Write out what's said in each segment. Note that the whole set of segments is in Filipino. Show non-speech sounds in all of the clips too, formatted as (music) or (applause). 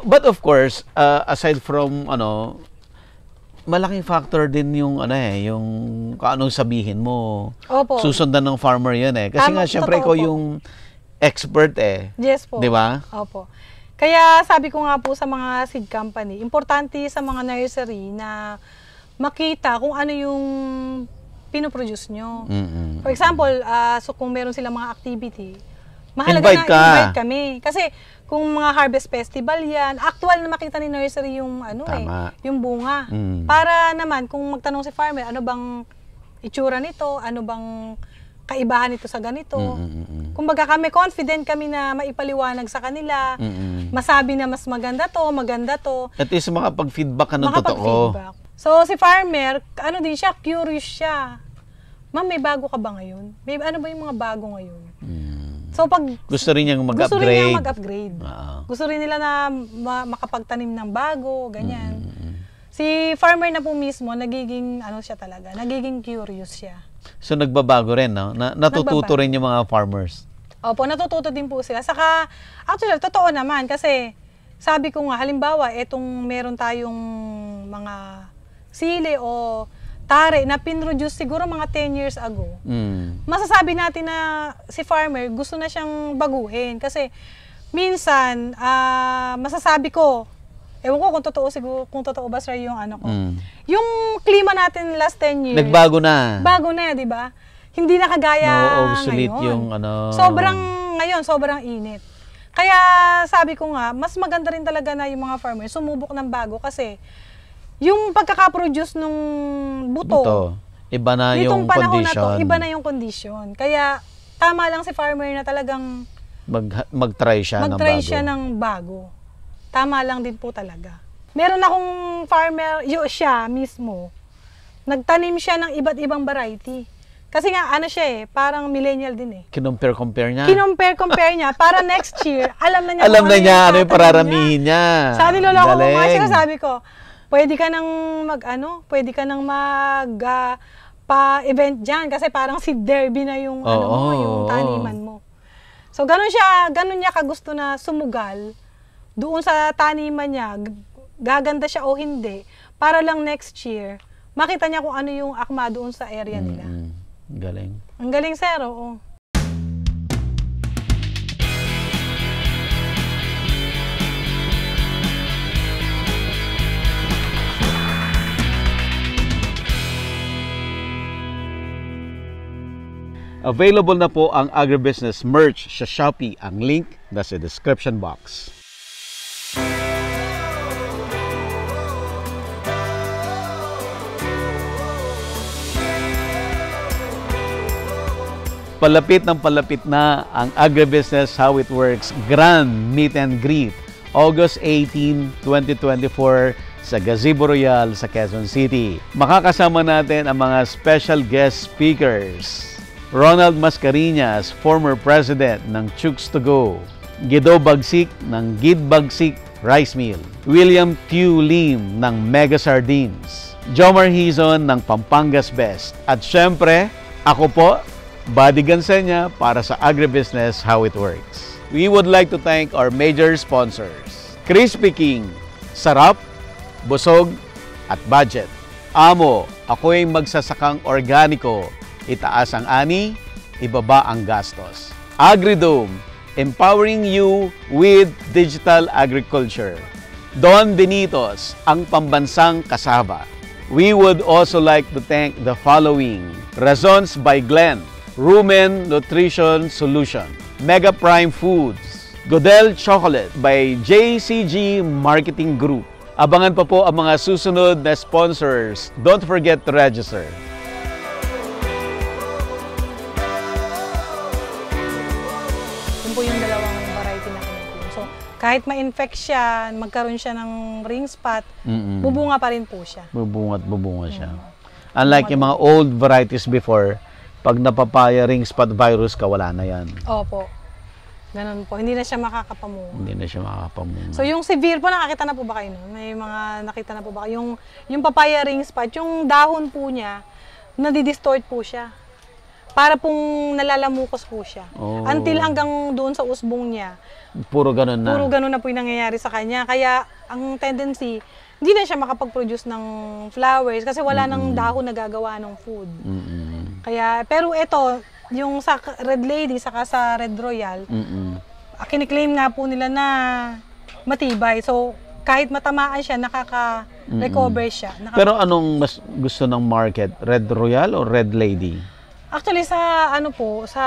But of course, uh, aside from ano, malaking factor din yung ano eh, yung kaanong sabihin mo. Opo. Susundan ng farmer 'yan eh. Kasi Tama, nga syempre ko yung expert eh. Yes po. 'Di ba? Opo. Kaya sabi ko nga po sa mga seed company, importante sa mga nursery na makita kung ano yung pinoproduce nyo. Mm-hmm. For example, uh, so kung meron silang mga activity, mahalaga invite na ka. invite kami. Kasi kung mga harvest festival yan, actual na makita ni nursery yung ano eh, Tama. eh, yung bunga. Mm. Para naman kung magtanong si farmer, ano bang itsura nito, ano bang kaibahan nito sa ganito. Mm-hmm. Kumbaga kami confident kami na maipaliwanag sa kanila, mm-hmm. masabi na mas maganda to, maganda to. At least makapag-feedback ka ng makapag totoo. So si farmer, ano din siya, curious siya. Ma'am, may bago ka ba ngayon? May ano ba yung mga bago ngayon? Mm. So pag gusto rin niyang mag-upgrade. Gusto rin niya mag-upgrade. Uh-huh. Gusto rin nila na ma- makapagtanim ng bago, ganyan. Mm-hmm. Si farmer na po mismo nagiging ano siya talaga, nagiging curious siya. So nagbabago rin, no? Na- natututo nagbabago. rin yung mga farmers. Opo, natututo din po sila. Saka actually totoo naman kasi sabi ko nga halimbawa etong meron tayong mga sili o tare na pinroduce siguro mga 10 years ago, mm. masasabi natin na si farmer gusto na siyang baguhin. Kasi minsan, uh, masasabi ko, Ewan ko kung totoo siguro, kung totoo ba sir yung ano ko. Mm. Yung klima natin last 10 years. Nagbago na. Bago na, 'di ba? Hindi na kagaya no, obsolete ngayon. yung ano. Sobrang ngayon, sobrang init. Kaya sabi ko nga, mas maganda rin talaga na yung mga farmer sumubok ng bago kasi yung pagkakaproduce nung buto, buto. Iba na yung condition. na to, iba na yung condition. Kaya tama lang si farmer na talagang mag, mag-try siya mag ng bago. Mag-try siya ng bago. Tama lang din po talaga. Meron akong farmer, yo siya mismo, nagtanim siya ng iba't ibang variety. Kasi nga, ano siya eh, parang millennial din eh. Kinompare-compare niya? Kinompare-compare niya. Para (laughs) next year, alam na niya. alam ano na niya, ano yung pararamihin niya. niya. Sabi niloloko ko nga siya, sabi ko, pwede ka nang mag-ano, pwede ka nang mag uh, pa-event diyan kasi parang si Derby na yung oh, ano mo, oh, yung taniman oh. mo. So ganun siya, ganun niya kagusto na sumugal doon sa taniman niya, gaganda siya o hindi para lang next year makita niya kung ano yung akma doon sa area nila. Mm, galing. Ang galing sir, oo. Available na po ang agribusiness merch sa Shopee. Ang link na sa description box. Palapit ng palapit na ang Agribusiness How It Works Grand Meet and Greet August 18, 2024 sa Gazebo Royal sa Quezon City. Makakasama natin ang mga special guest speakers. Ronald Mascarenhas, former president ng Chooks to Go, Gido Bagsik ng Gid Bagsik Rice Mill, William Tiu Lim ng Mega Sardines, Jomar Hizon ng Pampangas Best, at syempre, ako po, Buddy Gansenya para sa Agribusiness How It Works. We would like to thank our major sponsors, Crispy King, Sarap, Busog, at Budget. Amo, ako ay magsasakang organiko itaas ang ani, ibaba ang gastos. Agridome, empowering you with digital agriculture. Don Benitos, ang pambansang kasaba. We would also like to thank the following. Razons by Glenn, Rumen Nutrition Solution, Mega Prime Foods, Godel Chocolate by JCG Marketing Group. Abangan pa po ang mga susunod na sponsors. Don't forget to register. Kahit ma-infect siya, magkaroon siya ng ring spot, mm-hmm. bubunga pa rin po siya. Bubunga at bubunga siya. Mm-hmm. Unlike yung mga old varieties before, pag napapaya ring spot virus ka, wala na yan. Opo. Ganun po. Hindi na siya makakapamunga. Hindi na siya makakapamunga. So, yung severe po, nakakita na po ba kayo? No? May mga nakita na po ba Yung, yung papaya ring spot, yung dahon po niya, nadidistort po siya. Para pong nalalamukos po siya. Oh. Until hanggang doon sa usbong niya. Puro ganun na. Puro ganun na po yung nangyayari sa kanya. Kaya ang tendency, hindi na siya makapag-produce ng flowers kasi wala mm-hmm. nang dahon na gagawa ng food. Mm-hmm. Kaya, pero ito, yung sa Red Lady, saka sa Red Royal, mm-hmm. kiniklaim nga po nila na matibay. So, kahit matamaan siya, nakaka-recover siya. Nakaka- Pero anong mas gusto ng market? Red Royal o Red Lady? Actually sa ano po, sa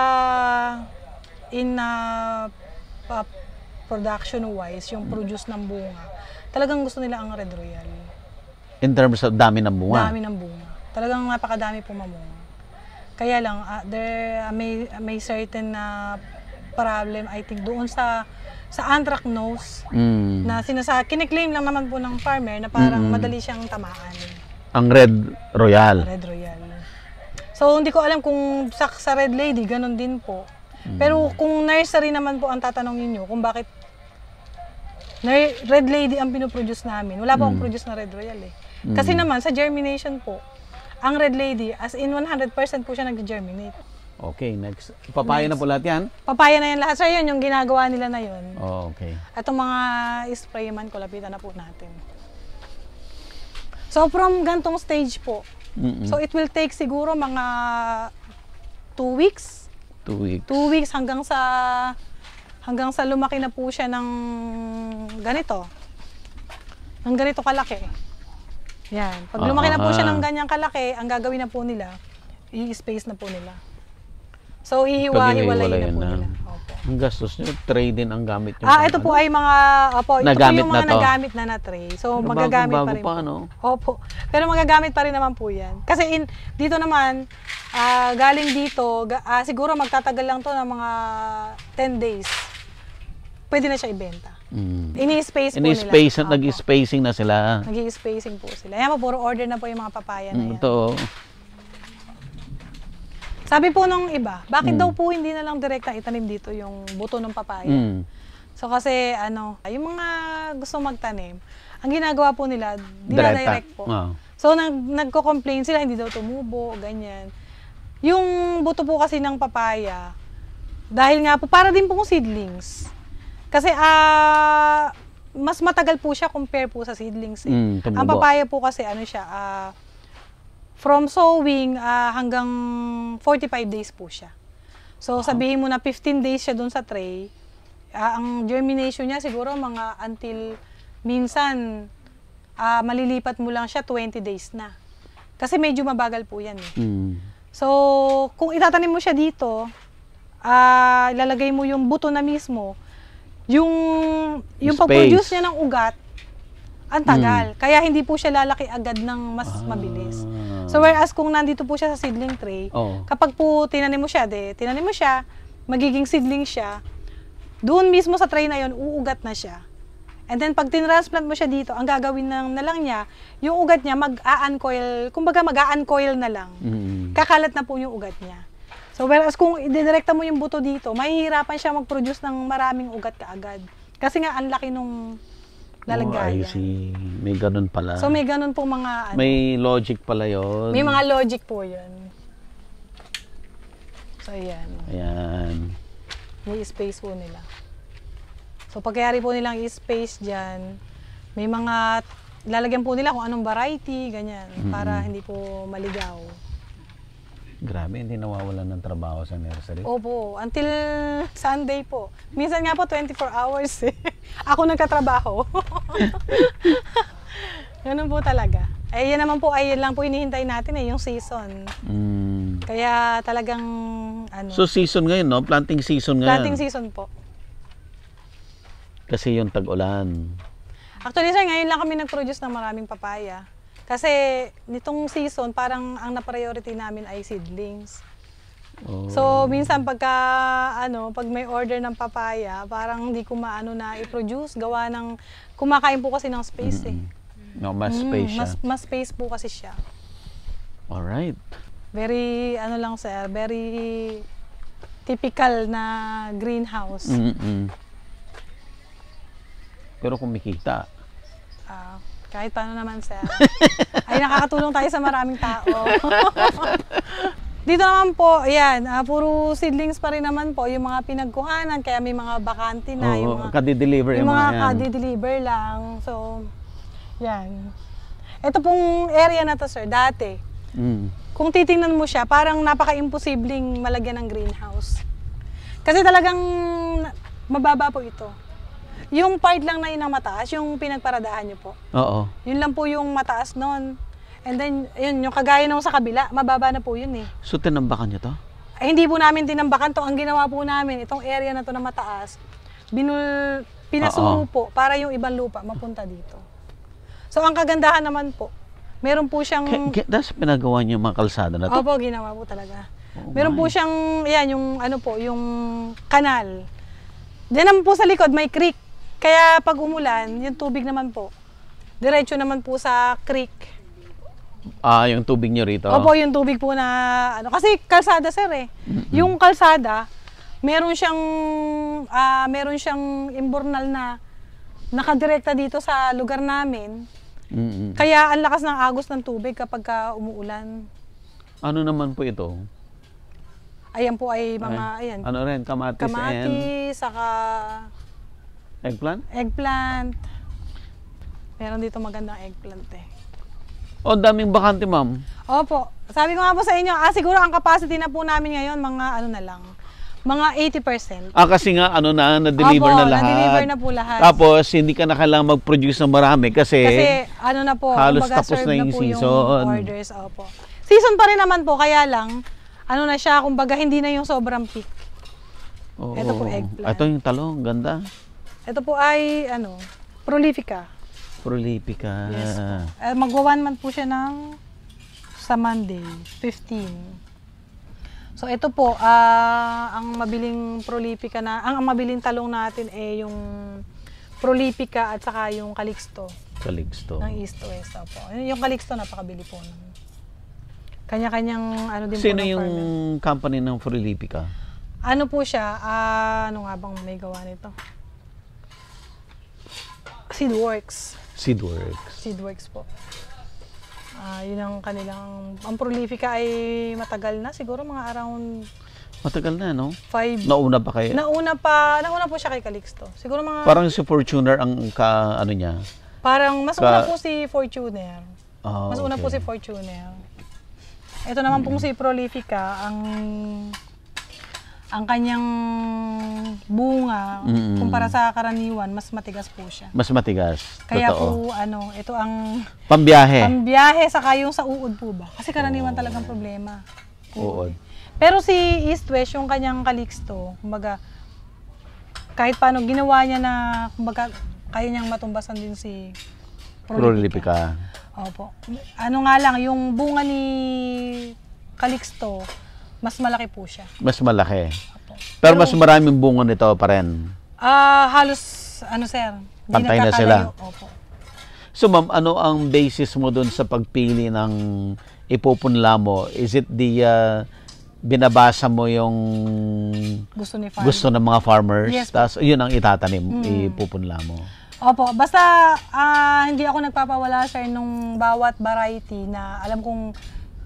in uh, uh, production wise, yung produce ng bunga, talagang gusto nila ang Red Royal. In terms of dami ng bunga? Dami ng bunga. Talagang napakadami po mamunga. Kaya lang, uh, there uh, may, uh, may certain na uh, problem, I think, doon sa sa anthracnose mm. na sinasa kiniklaim lang naman po ng farmer na parang mm. madali siyang tamaan. Ang Red Royal. Red Royal. So, hindi ko alam kung sa, sa Red Lady, ganun din po. Mm. Pero hmm. kung nursery naman po ang tatanungin nyo, kung bakit Red Lady ang pinoproduce namin. Wala pa mm. produce na Red Royal eh. Mm. Kasi naman, sa germination po, ang Red Lady, as in 100% po siya nag-germinate. Okay, next. Papaya next. na po lahat yan? Papaya na yan lahat. Sir, so, yun yung ginagawa nila na yun. Oh, okay. At yung mga spray man, kulapitan na po natin. So, from gantong stage po, Mm-mm. So it will take siguro mga two weeks. Two weeks. Two weeks hanggang sa hanggang sa lumaki na po siya ng ganito. Ng ganito kalaki. Yan. Pag lumaki na po siya ah. ng ganyang kalaki, ang gagawin na po nila, i-space na po nila. So, ihiwa hiwalayin na po na. nila. Ang gastos nyo, tray din ang gamit nyo. Ah, ito po ano? ay mga, opo, ito nagamit po yung mga na to. nagamit na na tray. So, ano, magagamit bago, bago pa rin. Pa, no? Opo. Pero magagamit pa rin naman po yan. Kasi in, dito naman, uh, galing dito, uh, siguro magtatagal lang to ng mga 10 days. Pwede na siya ibenta. Mm. Ini-space po nila. Ini space, nila. Nag-spacing na sila. Nag-spacing po sila. Yan po, puro order na po yung mga papaya na hmm, yan. Ito. Sabi po nung iba, bakit mm. daw po hindi na lang direkta itanim dito yung buto ng papaya? Mm. So kasi ano, yung mga gusto magtanim, ang ginagawa po nila, direct po. Oh. So nag nagko-complain sila, hindi daw tumubo, ganyan. Yung buto po kasi ng papaya, dahil nga po, para din po pong seedlings. Kasi ah, uh, mas matagal po siya compare po sa seedlings. Eh. Mm, ang papaya po kasi ano siya, ah, uh, From sowing uh, hanggang 45 days po siya. So uh sabihin mo na 15 days siya doon sa tray, uh, ang germination niya siguro mga until minsan uh, malilipat mo lang siya 20 days na. Kasi medyo mabagal po yan eh. Mm. So, kung itatanim mo siya dito, uh, ilalagay mo yung buto na mismo, yung, yung pag-produce niya ng ugat, ang tagal. Mm. Kaya hindi po siya lalaki agad ng mas ah. mabilis. So whereas kung nandito po siya sa seedling tray, oh. kapag po tinanim mo siya, de, tinanim mo siya, magiging seedling siya, doon mismo sa tray na yon uugat na siya. And then pag tinransplant mo siya dito, ang gagawin ng na lang niya, yung ugat niya mag-a-uncoil, kumbaga mag-a-uncoil na lang. Mm. Kakalat na po yung ugat niya. So whereas kung idirekta mo yung buto dito, mahihirapan siya mag-produce ng maraming ugat kaagad. Kasi nga ang laki nung lalagyan. Oh, I see. May ganun pala. So, may ganun po mga... Ano, may logic pala yon. May mga logic po yun. So, ayan. Ayan. May space po nila. So, pagkayari po nilang i-space dyan, may mga... Lalagyan po nila kung anong variety, ganyan, mm -hmm. para hindi po maligaw. Grabe, hindi nawawalan ng trabaho sa nursery? Opo, until Sunday po. Minsan nga po 24 hours eh. (laughs) Ako nagkatrabaho. (laughs) Ganun po talaga. Eh, yan naman po, ayun lang po hinihintay natin eh, yung season. Mm. Kaya talagang, ano. So season ngayon, no? Planting season ngayon. Planting season po. Kasi yung tag-ulan. Actually, sir, ngayon lang kami nag-produce ng maraming papaya. Kasi nitong season, parang ang na-priority namin ay seedlings. Oh. So, minsan pagka, ano, pag may order ng papaya, parang hindi ko maano na i-produce. Gawa ng, kumakain po kasi ng space mm eh. No, mas mm, space siya. Mas, mas space po kasi siya. Alright. Very, ano lang sir, very typical na greenhouse. Mm-mm. Pero kumikita. Ah. Uh, kahit paano naman, sir. Ay, nakakatulong tayo sa maraming tao. (laughs) Dito naman po, ayan, uh, puro seedlings pa rin naman po yung mga pinagkuhanan, kaya may mga bakante na, Oo, yung mga kadi-deliver yung mga, mga kadi-deliver lang. So, yan. Ito pong area na to, sir, dati. Mm. Kung titingnan mo siya, parang napaka-imposibleng malagyan ng greenhouse. Kasi talagang mababa po ito. Yung part lang na yun ang mataas, yung pinagparadahan niyo po. Oo. Yun lang po yung mataas noon. And then, yun, yung kagaya nung sa kabila, mababa na po yun eh. So, tinambakan niyo to? Eh, hindi po namin tinambakan to. Ang ginawa po namin, itong area na to na mataas, binul, pinasuho po para yung ibang lupa mapunta dito. So, ang kagandahan naman po, meron po siyang... Tapos pinagawa niyo yung mga kalsada na to? Opo, ginawa po talaga. Oh meron po siyang, yan, yung ano po, yung kanal. Diyan naman po sa likod, may creek. Kaya pag umulan, yung tubig naman po, diretso naman po sa creek. Ah, yung tubig nyo rito? Opo, yung tubig po na, ano, kasi kalsada sir eh. Mm-hmm. Yung kalsada, meron siyang, uh, meron siyang imbornal na nakadirekta dito sa lugar namin. Mm-hmm. Kaya ang lakas ng agos ng tubig kapag ka umuulan. Ano naman po ito? Ayan po ay mga, ay, ayan. Ano rin, kamatis, kamatis and... saka Eggplant? Eggplant. Meron dito magandang eggplant eh. O, oh, daming bakante, ma'am. Opo. Sabi ko nga po sa inyo, ah, siguro ang capacity na po namin ngayon, mga ano na lang, mga 80%. Ah, kasi nga, ano na, na-deliver na lahat. na-deliver na po lahat. Tapos, hindi ka na kailangang mag-produce ng marami kasi, kasi ano na po, halos tapos na yung, season. Yung orders. Opo. Season pa rin naman po, kaya lang, ano na siya, kumbaga hindi na yung sobrang peak. Oo. Ito po eggplant. Ito yung talong, ganda. Ito po ay ano, prolifica. Prolifica. Yes po. Eh, magwa one month po siya ng sa Monday, 15. So ito po, uh, ang mabiling prolifica na, ang, ang mabiling talong natin ay eh, yung prolifica at saka yung kaliksto. Kaliksto. Ng East to West po. Yung kaliksto, napakabili po. Kanya-kanyang ano din Sino po Sino yung farming. company ng prolifica? Ano po siya? Uh, ano nga bang may gawa nito? Seedworks. Seedworks. Seedworks po. Uh, yun ang kanilang, ang Prolifica ay matagal na, siguro mga around... Matagal na, no? Five. Nauna pa kayo? Nauna pa, nauna po siya kay Calixto. Siguro mga... Parang si Fortuner ang ka, ano niya? Parang mas ka... una po si Fortuner. Oh, mas okay. una po si Fortuner. Ito naman hmm. pong mm. si Prolifica, ang ang kanyang bunga Mm-mm. kumpara sa karaniwan, mas matigas po siya. Mas matigas. Kaya Totoo. po ano, ito ang Pambiyahe. pambiyahe sa kayong sa uod po ba? Kasi karaniwan oh. talagang problema. Uod. Pero si East West, yung kanyang kaliksto, kumbaga, kahit paano ginawa niya na, kumbaga, kaya niyang matumbasan din si Prolifica. Opo. Ano nga lang, yung bunga ni Calixto, mas malaki po siya. Mas malaki. Pero, Pero mas maraming bunga nito pa rin. Ah, halos ano sir, hindi Pantay na sila. Opo. So ma'am, ano ang basis mo doon sa pagpili ng ipupunla mo? Is it the ah, binabasa mo yung Gusto ni Farm. gusto ng mga farmers? Yes, Tapos yun ang itatanim, hmm. ipupunla mo. Opo, basta ah, hindi ako nagpapawala sir nung bawat variety na alam kong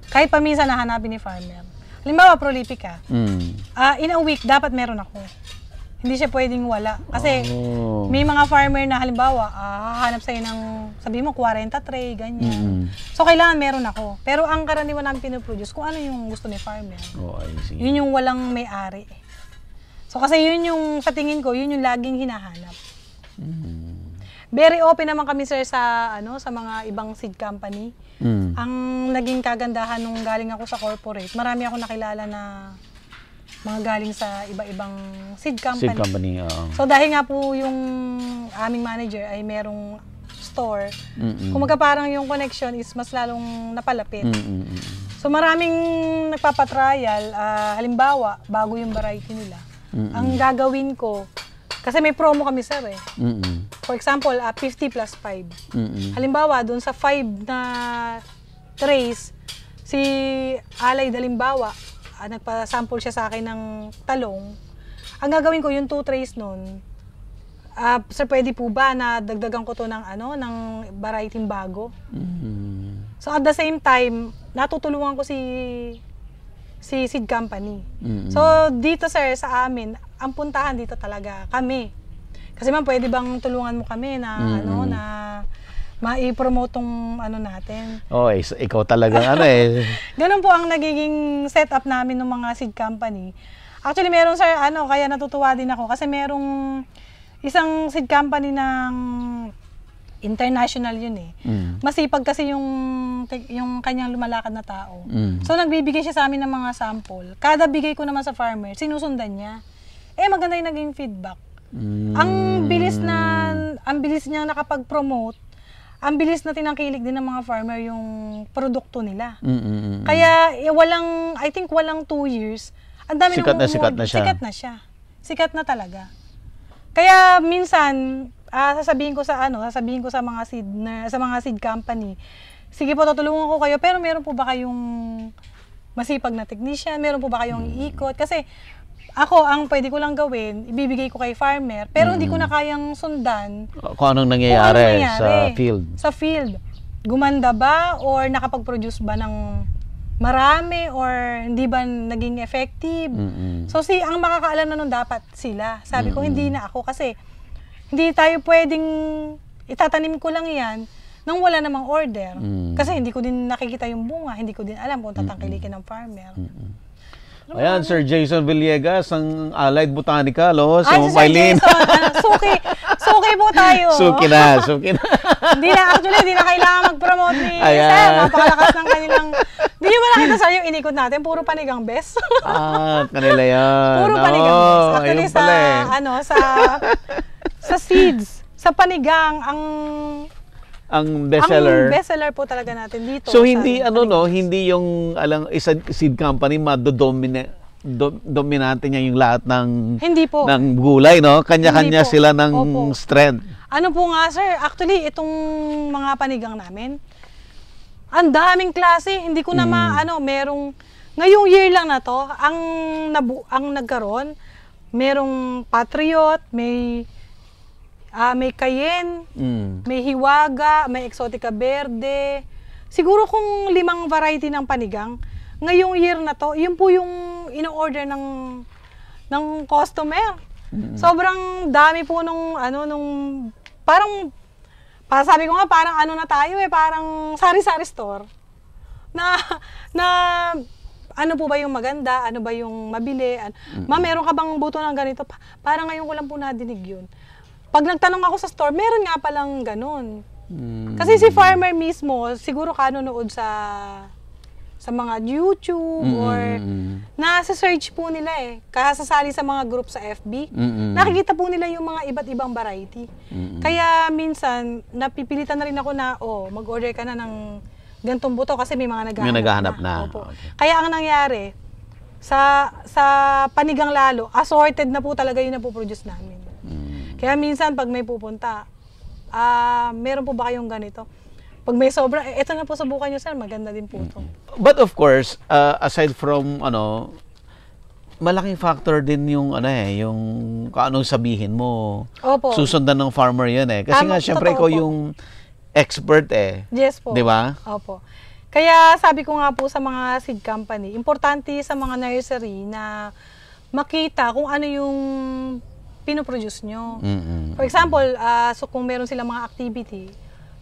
kahit paminsan nahanapin ni farmer. Halimbawa, prolific ka. Mm. Uh, in a week, dapat meron ako. Hindi siya pwedeng wala. Kasi oh. may mga farmer na halimbawa, uh, hahanap sa'yo ng, sabi mo, 40 tray, ganyan. Mm. So, kailangan meron ako. Pero ang karaniwan namin pinoproduce kung ano yung gusto ni farmer. Oh, I see. Yun yung walang may-ari. So, kasi yun yung, sa tingin ko, yun yung laging hinahanap. Mm. Very open naman kami, sir, sa, ano, sa mga ibang seed company Mm. Ang naging kagandahan nung galing ako sa corporate, marami ako nakilala na mga galing sa iba-ibang seed company. Seed company, oo. So dahil nga po yung aming manager ay merong store, Mm-mm. kumaga parang yung connection is mas lalong napalapit. Mm-mm. So maraming nagpapatrial, uh, halimbawa, bago yung variety nila. Mm-mm. Ang gagawin ko, kasi may promo kami, sir, eh. Mm-mm. For example, uh, ah, 50 plus 5. Mm-mm. Halimbawa, doon sa 5 na trays, si Alay Dalimbawa, uh, nagpa-sample siya sa akin ng talong. Ang gagawin ko, yung 2 trays noon, uh, ah, sir, pwede po ba na dagdagan ko to ng, ano, ng variety bago? Mm-hmm. So, at the same time, natutulungan ko si si seed company. Mm-hmm. So dito sir sa amin, ang puntahan dito talaga kami. Kasi man pwede bang tulungan mo kami na mm-hmm. ano na ma-promote tong ano natin. Oh, is, eh, ikaw talaga ano eh. (laughs) Ganun po ang nagiging setup namin ng mga seed company. Actually, meron sir, ano, kaya natutuwa din ako kasi merong isang seed company ng international yun eh. Mm. Masipag kasi yung, yung kanyang lumalakad na tao. Mm. So nagbibigay siya sa amin ng mga sample. Kada bigay ko naman sa farmer, sinusundan niya. Eh maganda yung naging feedback. Mm. Ang bilis na, ang bilis niya nakapag-promote, ang bilis na tinangkilig din ng mga farmer yung produkto nila. Mm-mm. Kaya eh, walang, I think walang two years, ang dami sikat na, na sikat na siya. Sikat na siya. Sikat na talaga. Kaya minsan, ah, sasabihin ko sa ano, sasabihin ko sa mga seed na, sa mga seed company. Sige po, tutulungan ko kayo, pero meron po ba kayong masipag na technician? Meron po ba kayong hmm. iikot? Kasi ako, ang pwede ko lang gawin, ibibigay ko kay farmer, pero mm. hindi ko hmm. na kayang sundan kung anong nangyayari, kung nangyayari sa field. Sa field. Gumanda ba or nakapag-produce ba ng marami or hindi ba naging effective? Mm-mm. So si ang makakaalam na nun dapat sila. Sabi Mm-mm. ko hindi na ako kasi hindi tayo pwedeng itatanim ko lang yan nang wala namang order. Mm. Kasi hindi ko din nakikita yung bunga, hindi ko din alam kung tatangkilikin ng farmer. Mm-mm. Ano Ayan, Sir Jason Villegas ng Allied Botanical, oh, si Ma'am Eileen. (laughs) Ano, suki, suki po tayo. Suki na, suki na. (laughs) Hindi na, actually, hindi na kailangan mag-promote ni Ayan. Sir. Mapakalakas ng kanilang... Hindi nyo ba nakita sa yung inikot natin? Puro panigang best. ah, kanila yan. Puro panigang best. Actually, sa, pala, eh. ano, sa sa seeds, sa panigang, ang ang bestseller. Ang bestseller po talaga natin dito. So hindi ano no, hindi yung alang isa seed company madodominate do, dominante niya yung lahat ng Hindi po. ng gulay, no? Kanya-kanya sila ng Opo. strength. Ano po nga, sir? Actually, itong mga panigang namin, ang daming klase, hindi ko na mm. maano, merong ngayong year lang na to, ang nabu ang nagkaroon, merong patriot, may Ah, may cayenne, mm. may hiwaga, may exotica verde. Siguro kung limang variety ng panigang, ngayong year na to, yun po yung in-order ng ng customer. mm Sobrang dami po nung ano nung parang para sabi ko nga parang ano na tayo eh, parang sari-sari store na na ano po ba yung maganda, ano ba yung mabili. Ano, mm Ma, meron ka bang buto ng ganito? Pa, parang ngayon ko lang po nadinig yun. Pag nagtanong ako sa store, meron nga palang ganun. Mm. Kasi si farmer mismo, siguro ka nanonood sa sa mga YouTube mm-hmm. or nasa-search po nila eh. sasali sa mga group sa FB, mm-hmm. nakikita po nila yung mga iba't ibang variety. Mm-hmm. Kaya minsan, napipilitan na rin ako na, oh, mag-order ka na ng gantong buto kasi may mga naghahanap, may naghahanap na. na. Opo. Okay. Kaya ang nangyari, sa sa panigang lalo, assorted na po talaga yung napoproduce namin. Kaya minsan pag may pupunta, ah, meron po ba kayong ganito? Pag may sobra, eh, eto na po subukan niyo sir, maganda din po to. But of course, uh, aside from ano, malaking factor din yung ano eh, yung kaanong sabihin mo. Opo. Susundan ng farmer 'yun eh. Kasi um, nga syempre ko yung expert eh. Yes po. 'Di ba? Opo. Kaya sabi ko nga po sa mga seed company, importante sa mga nursery na makita kung ano yung pinoproduce nyo. Mm-hmm. For example, uh, so kung meron silang mga activity,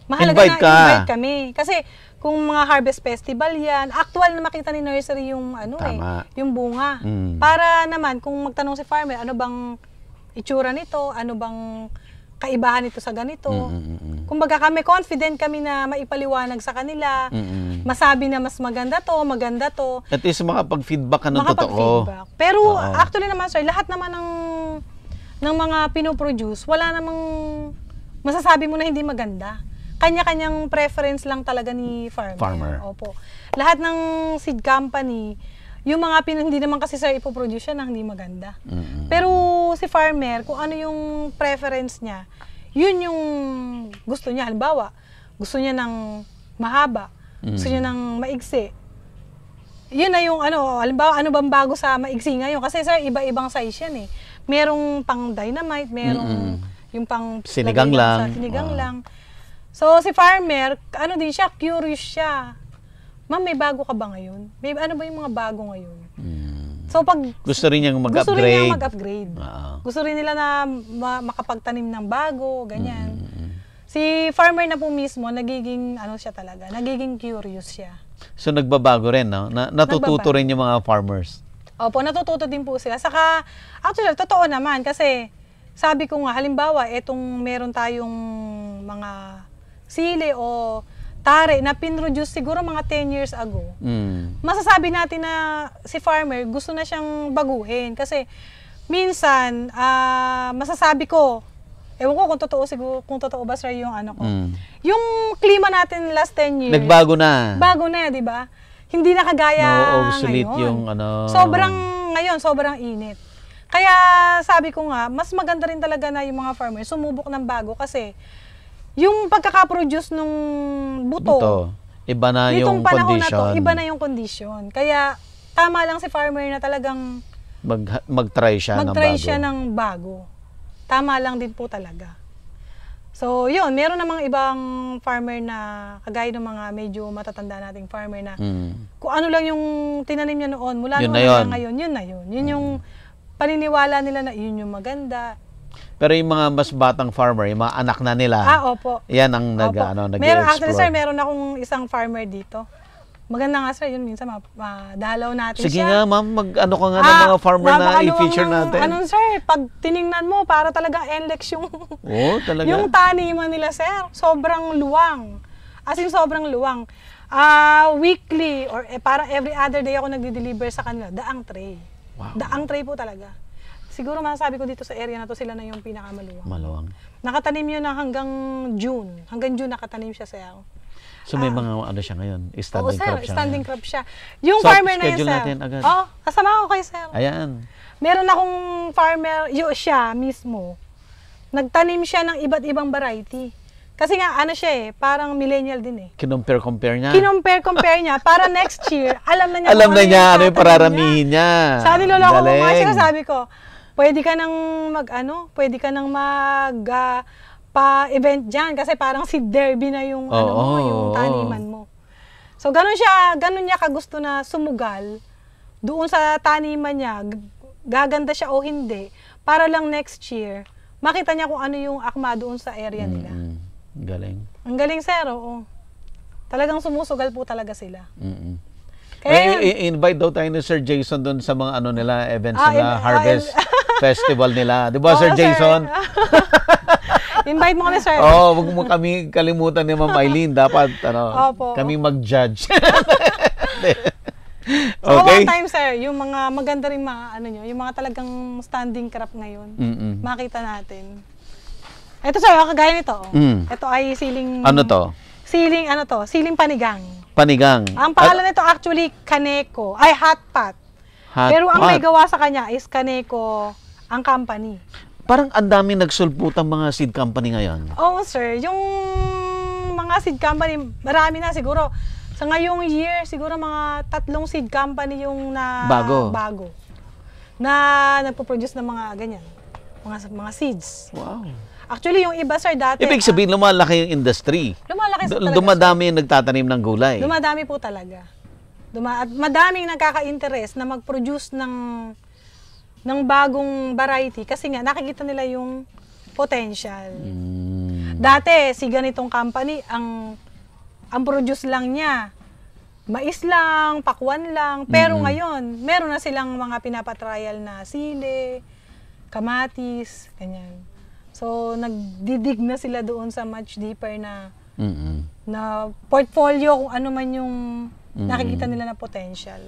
mahalaga invite na ka. invite kami. Kasi kung mga harvest festival yan, actual na makita ni nursery yung ano eh, Tama. eh, yung bunga. Mm. Para naman kung magtanong si farmer, ano bang itsura nito? Ano bang kaibahan nito sa ganito? Mm-hmm. Kumbaga kami confident kami na maipaliwanag sa kanila. Mm-hmm. Masabi na mas maganda to, maganda to. At least makapag-feedback ka ng makapag-feedback. totoo. Pero Oo. actually naman sir, lahat naman ng ng mga pinoproduce, wala namang masasabi mo na hindi maganda. Kanya-kanyang preference lang talaga ni farmer. farmer. Opo. Lahat ng seed company, yung mga pin hindi naman kasi sir ipoproduce siya na hindi maganda. Mm-hmm. Pero si farmer, kung ano yung preference niya, yun yung gusto niya. Halimbawa, gusto niya ng mahaba, mm-hmm. gusto mm. niya ng maigsi, yun na yung ano, halimbawa ano bang bago sa maigsi ngayon? Kasi sir, iba-ibang size yan eh merong pang dynamite, merong Mm-mm. yung pang Sinigang lang. Sa sinigang Wow. lang. So si farmer, ano din siya, curious siya. Ma'am, may bago ka ba ngayon? May ano ba yung mga bago ngayon? Mm. So pag Gusto rin niyang mag-upgrade. gusto rin niya mag-upgrade. Oo. Gusto rin nila na ma- makapagtanim ng bago, ganyan. Si farmer na po mismo, nagiging ano siya talaga, nagiging curious siya. So nagbabago rin, no? Na, natututo Nagbabago. rin yung mga farmers. Opo, natututo din po sila. Saka, actually, totoo naman kasi sabi ko nga, halimbawa, etong meron tayong mga sili o tare na pinroduce siguro mga 10 years ago, mm. masasabi natin na si farmer gusto na siyang baguhin. Kasi minsan, uh, masasabi ko, Ewan ko kung totoo siguro, kung totoo ba sir yung ano ko. Mm. Yung klima natin last 10 years. Nagbago na. Bago na, 'di ba? Hindi na kagaya no, obsolete ngayon. yung ano. Sobrang um, ngayon, sobrang init. Kaya sabi ko nga, mas maganda rin talaga na yung mga farmers sumubok ng bago kasi yung pagkakaproduce nung buto, buto. iba na yung condition. Na to, iba na yung condition. Kaya tama lang si farmer na talagang mag mag-try siya mag ng bago. Mag-try siya ng bago. Tama lang din po talaga. So, yun, meron namang ibang farmer na, kagaya ng mga medyo matatanda nating farmer na, mm. kung ano lang yung tinanim niya noon, mula yun noon na ngayon, yun na yun. Yun mm. yung paniniwala nila na yun yung maganda. Pero yung mga mas batang farmer, yung mga anak na nila, ah, opo. yan ang nag, opo. ano, nag-explore. Meron, actually, sir, meron akong isang farmer dito. Maganda nga sir, yun minsan madalaw natin Sige siya. Sige nga ma'am, mag-ano ka nga ah, ng mga farmer na ano, i-feature natin. Ano sir, pag tiningnan mo, para talaga NLEX yung, (laughs) oh, talaga? yung taniman nila sir. Sobrang luwang. As in, sobrang luwang. Uh, weekly or eh, parang every other day ako nagde-deliver sa kanila, daang tray. Wow. Daang tray po talaga. Siguro masasabi ko dito sa area na to sila na yung pinakamaluwang. Maluwang. Nakatanim yun na hanggang June. Hanggang June nakatanim siya sa So may ah. mga ano siya ngayon, standing crab sir, crop siya. standing crab siya. Yung So, farmer na yun, schedule sir. natin agad. Oo, kasama ko kayo, sir. Ayan. Meron akong farmer, yun siya mismo. Nagtanim siya ng iba't ibang variety. Kasi nga, ano siya eh, parang millennial din eh. Kinompare-compare niya. Kinompare-compare niya para next year, alam na niya Alam na ano niya ano yung pararamihin niya. Sabi ni lolo ko, mga sabi ko, pwede ka nang mag, ano, pwede ka nang mag, ah, pa-event dyan kasi parang si Derby na yung, oh, ano mo, oh, yung taniman mo. So, ganun siya, ganun niya kagusto na sumugal doon sa taniman niya, gaganda siya o hindi, para lang next year, makita niya kung ano yung akma doon sa area nila. Mm-hmm. Galing. Ang galing, sir, oo. Talagang sumusugal po talaga sila. Mm-hmm. Kaya, Ay, invite daw tayo ni Sir Jason doon sa mga ano nila, events ah, nila, in, harvest ah, in, (laughs) festival nila. Di ba, oh, Sir Jason? (laughs) Invite mo kami, sir. (laughs) Oo, oh, wag mo kami kalimutan ni Ma'am Eileen. Dapat, ano, Opo. kami mag-judge. (laughs) so, okay. one time, sir, yung mga maganda rin mga, ano nyo, yung mga talagang standing crap ngayon, Mm-mm. makita natin. Ito, sir, oh, kagaya nito. Mm. Ito ay siling... Ano to? Siling, ano to? Siling panigang. Panigang. Ang pangalan nito actually, Kaneko. Ay, hot pot. Hot Pero ang may gawa sa kanya is Kaneko ang company parang ang daming nagsulputang mga seed company ngayon. Oo, sir. Yung mga seed company, marami na siguro. Sa ngayong year, siguro mga tatlong seed company yung na bago. bago na nagpo-produce ng mga ganyan, mga mga seeds. Wow. Actually, yung iba, sir, dati... Ibig sabihin, ah, lumalaki yung industry. Lumalaki sa talaga. Dumadami yung nagtatanim ng gulay. Dumadami po talaga. Duma at madaming nagkaka-interest na mag-produce ng ng bagong variety kasi nga nakikita nila yung potential. Mm. Dati si ganitong company ang ang produce lang niya mais lang, pakwan lang, pero mm-hmm. ngayon meron na silang mga pinapatrial na sili, kamatis, ganyan. So nagdidig na sila doon sa much deeper na mm-hmm. na portfolio kung ano man yung mm-hmm. nakikita nila na potential.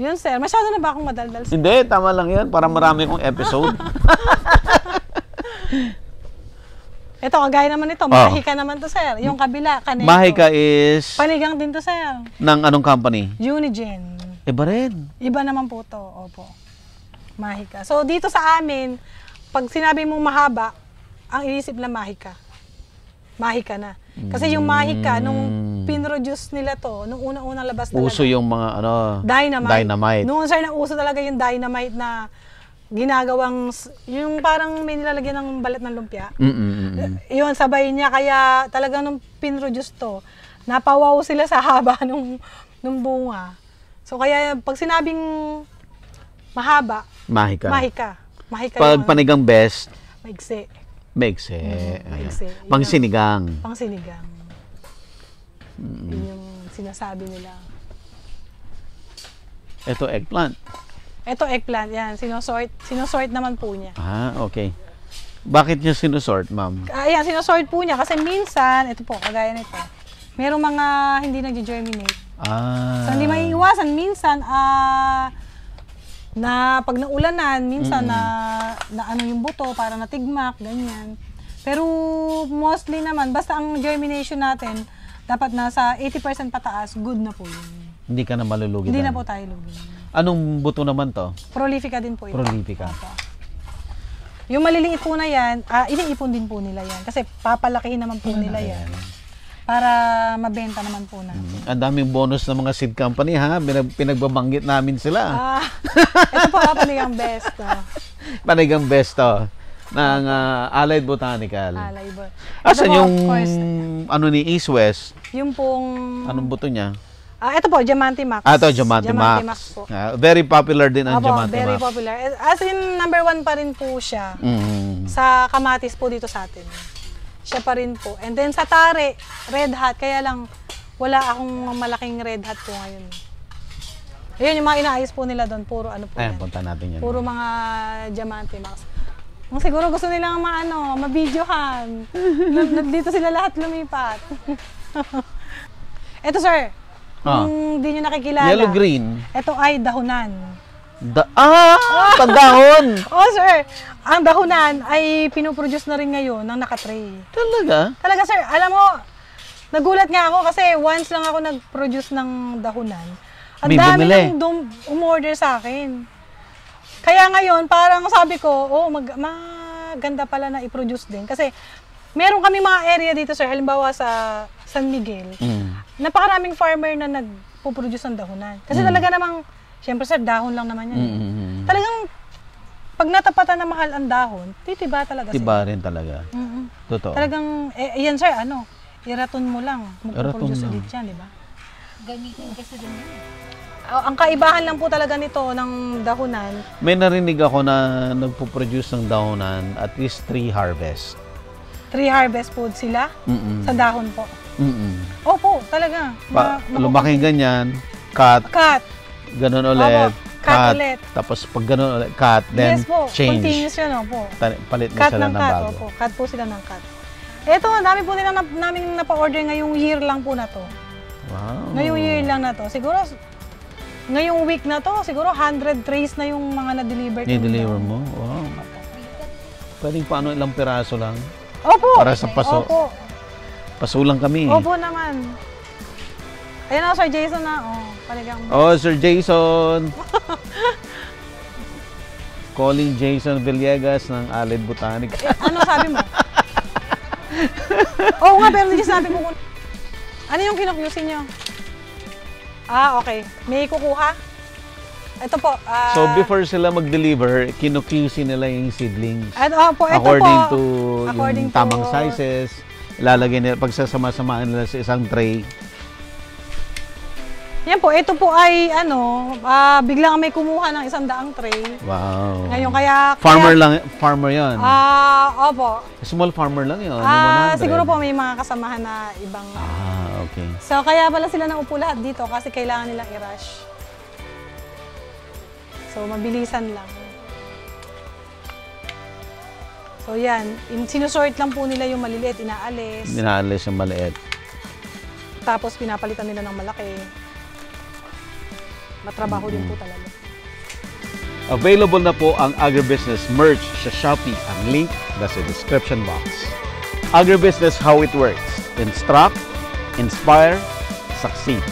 Yun, sir. Masyado na ba akong madaldal? Sir? Hindi, tama lang yan. Para marami kong episode. (laughs) Ito, kagaya naman ito. Mahika oh. naman to, sir. Yung kabila, kanito. Mahika is... Panigang din to, sir. Nang anong company? Unigen. Iba rin. Iba naman po to. Opo. Mahika. So, dito sa amin, pag sinabi mong mahaba, ang inisip na mahika. Mahika na. Kasi yung mahika, nung mm. pinroduce nila to, nung una unang labas talaga. Uso yung mga ano, dynamite. dynamite. Noon sir, nauso talaga yung dynamite na ginagawang, yung parang may nilalagyan ng balat ng lumpia. Mm-mm. Eh, yun, sabay niya. Kaya talaga nung pinroduce to, napawaw sila sa haba (laughs) nung, nung bunga. So kaya pag sinabing mahaba, mahika. Mahika. Mahika. Pag yung, panigang best, maigsi. Megse. Megse. Mm, pangsinigang. Pangsinigang. Mm. yung sinasabi nila. Ito eggplant. Ito eggplant, yan. Sinosort, sinosort naman po niya. Ah, okay. Bakit niya sinosort, ma'am? Ayan, ah, sinosort po niya kasi minsan, ito po, kagaya nito, merong mga hindi nag-germinate. Ah. So, hindi maiiwasan. Minsan, ah, na pag naulanan, minsan mm. na, na ano yung buto, para natigmak, ganyan. Pero mostly naman, basta ang germination natin, dapat nasa 80% pataas, good na po yun. Hindi ka na malulugi. Hindi na po tayo lugi. Anong buto naman to? Prolifica din po ito. Prolifica. Opo. Yung maliliit po na yan, ah, iniipon din po nila yan. Kasi papalakihin naman po nila yan para mabenta naman po na. Mm, mm-hmm. ang daming bonus ng mga seed company ha. Pinag pinagbabanggit namin sila. Ah, (laughs) ito pa ah, panigang besto. panigang besto ng uh, Allied Botanical. Allied Bot. Asan yung course, ano ni East West? Yung pong anong buto niya? Ah, uh, ito po, Diamante Max. Ah, ito, Diamante, Max. Max po. Uh, very popular din ang Opo, Diamante very Max. very popular. As in, number one pa rin po siya. Mm. Sa Kamatis po dito sa atin siya pa rin po. And then sa Tare, Red Hat, kaya lang wala akong malaking Red Hat po ngayon. Ayun, yung mga inaayos po nila doon, puro ano po Ayan, yan. punta natin yan. Puro mga diamante, Max. Ang siguro gusto nilang maano, mabidyohan. (laughs) Nandito sila lahat lumipat. Ito (laughs) sir, ah. kung di nyo nakikilala. Yellow green. Ito ay dahunan. Da ah! (laughs) Pagdahon! oh sir, ang dahunan ay pinoproduce na rin ngayon ng nakatray. Talaga? Talaga sir, alam mo, nagulat nga ako kasi once lang ako nag-produce ng dahunan. Ang May dami bumili. dum- umorder sa akin. Kaya ngayon, parang sabi ko, oh, mag- maganda pala na i-produce din. Kasi meron kami mga area dito, sir. Halimbawa sa San Miguel. Mm. Napakaraming farmer na nagpo-produce ng dahunan. Kasi Mm. talaga namang, syempre sir, dahon lang naman yan. Mm, mm, mm. Talagang pag natapatan na mahal ang dahon, titiba talaga Tiba rin talaga. Mm-hmm. Totoo. Talagang, eh, yan sir, ano, iraton mo lang. Magpuproduce ulit yan, di ba? Gamitin kasi din Oh, ang kaibahan lang po talaga nito ng dahonan. May narinig ako na nagpo-produce ng dahonan at least three harvest. Three harvest po sila Mm-mm. sa dahon po. Mm-mm. Opo, talaga. Pa- lumaking ganyan, cut, cut. ganun ulit. Opo. Cut, cut ulit. Tapos pag ganun ulit, cut, then yes, po. change. Continuous yun, opo. Palit na cut sila ng, ng cut, bago. Opo. Cut po sila ng cut. Ito, ang dami po nila na, namin napa-order ngayong year lang po na to. Wow. Ngayong year lang na to. Siguro, ngayong week na to, siguro 100 trays na yung mga na-deliver ko. Na-deliver mo? Wow. Pwedeng paano ilang piraso lang? Opo. Para sa paso. Opo. Paso lang kami. Opo naman. Ayun na, Sir Jason na. Oh, paligang. Oh, Sir Jason. (laughs) Calling Jason Villegas ng Alid Botanic. eh, ano sabi mo? (laughs) Oo nga, pero hindi sabi mo kung... Ano yung kinukyusin nyo? Ah, okay. May kukuha? Ito po. Uh, so before sila mag-deliver, kinukyusin nila yung seedlings. At, uh, po, ito according po, to according yung to... tamang sizes, ilalagay nila, pagsasama-samaan nila sa isang tray, yan po, ito po ay ano, uh, biglang may kumuha ng isang daang tray. Wow. Ngayon kaya... Farmer kaya, lang, farmer yon Ah, uh, opo. Small farmer lang yun, Ah, uh, Siguro po may mga kasamahan na ibang... Ah, okay. So kaya pala sila naupo lahat dito kasi kailangan nila i-rush. So mabilisan lang. So yan, sinusort lang po nila yung maliliit, inaalis. Inaalis yung maliit. Tapos pinapalitan nila ng malaki matrabaho din po mm-hmm. talaga. Available na po ang agribusiness merch sa Shopee. Ang link nasa description box. Agribusiness How It Works. Instruct, Inspire, Succeed.